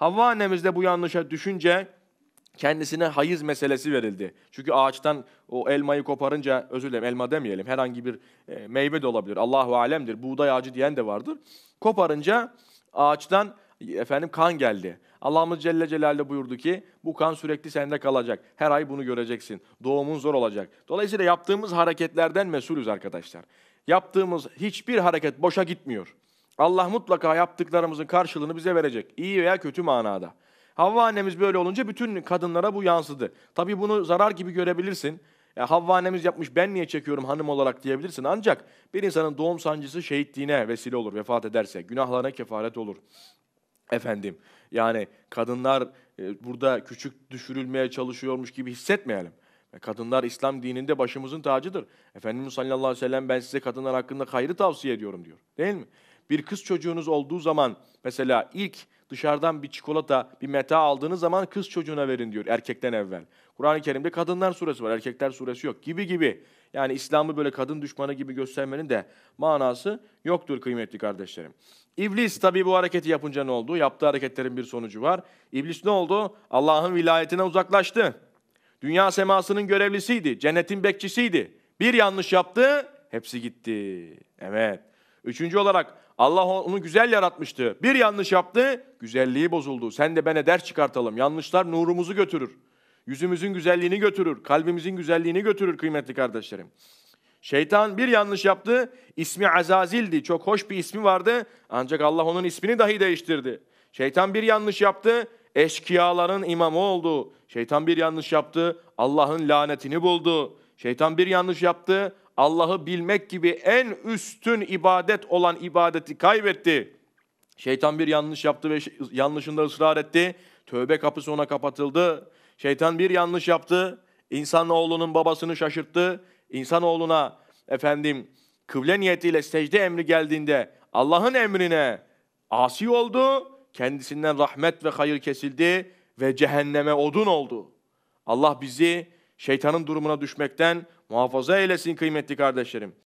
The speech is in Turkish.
Havva annemiz de bu yanlışa düşünce kendisine hayız meselesi verildi. Çünkü ağaçtan o elmayı koparınca, özür dilerim elma demeyelim, herhangi bir e, meyve de olabilir. Allahu alemdir, buğday ağacı diyen de vardır. Koparınca ağaçtan efendim kan geldi. Allah'ımız Celle Celal'de buyurdu ki bu kan sürekli sende kalacak. Her ay bunu göreceksin. Doğumun zor olacak. Dolayısıyla yaptığımız hareketlerden mesulüz arkadaşlar. Yaptığımız hiçbir hareket boşa gitmiyor. Allah mutlaka yaptıklarımızın karşılığını bize verecek. İyi veya kötü manada. Havva annemiz böyle olunca bütün kadınlara bu yansıdı. Tabii bunu zarar gibi görebilirsin. Ya Havva annemiz yapmış ben niye çekiyorum hanım olarak diyebilirsin. Ancak bir insanın doğum sancısı şehitliğine vesile olur vefat ederse. Günahlarına kefaret olur. Efendim yani kadınlar e, burada küçük düşürülmeye çalışıyormuş gibi hissetmeyelim. E, kadınlar İslam dininde başımızın tacıdır. Efendimiz sallallahu aleyhi ve sellem ben size kadınlar hakkında hayrı tavsiye ediyorum diyor. Değil mi? Bir kız çocuğunuz olduğu zaman mesela ilk dışarıdan bir çikolata, bir meta aldığınız zaman kız çocuğuna verin diyor erkekten evvel. Kur'an-ı Kerim'de kadınlar suresi var, erkekler suresi yok gibi gibi. Yani İslam'ı böyle kadın düşmanı gibi göstermenin de manası yoktur kıymetli kardeşlerim. İblis tabii bu hareketi yapınca ne oldu? Yaptığı hareketlerin bir sonucu var. İblis ne oldu? Allah'ın vilayetine uzaklaştı. Dünya semasının görevlisiydi, cennetin bekçisiydi. Bir yanlış yaptı, hepsi gitti. Evet. Üçüncü olarak Allah onu güzel yaratmıştı. Bir yanlış yaptı, güzelliği bozuldu. Sen de bana ders çıkartalım. Yanlışlar nurumuzu götürür. Yüzümüzün güzelliğini götürür. Kalbimizin güzelliğini götürür kıymetli kardeşlerim. Şeytan bir yanlış yaptı. İsmi Azazil'di. Çok hoş bir ismi vardı. Ancak Allah onun ismini dahi değiştirdi. Şeytan bir yanlış yaptı. Eşkıyaların imamı oldu. Şeytan bir yanlış yaptı. Allah'ın lanetini buldu. Şeytan bir yanlış yaptı. Allah'ı bilmek gibi en üstün ibadet olan ibadeti kaybetti. Şeytan bir yanlış yaptı ve şey, yanlışında ısrar etti. Tövbe kapısı ona kapatıldı. Şeytan bir yanlış yaptı. İnsanoğlunun babasını şaşırttı. İnsanoğluna efendim kıble niyetiyle secde emri geldiğinde Allah'ın emrine asi oldu. Kendisinden rahmet ve hayır kesildi ve cehenneme odun oldu. Allah bizi şeytanın durumuna düşmekten muhafaza eylesin kıymetli kardeşlerim.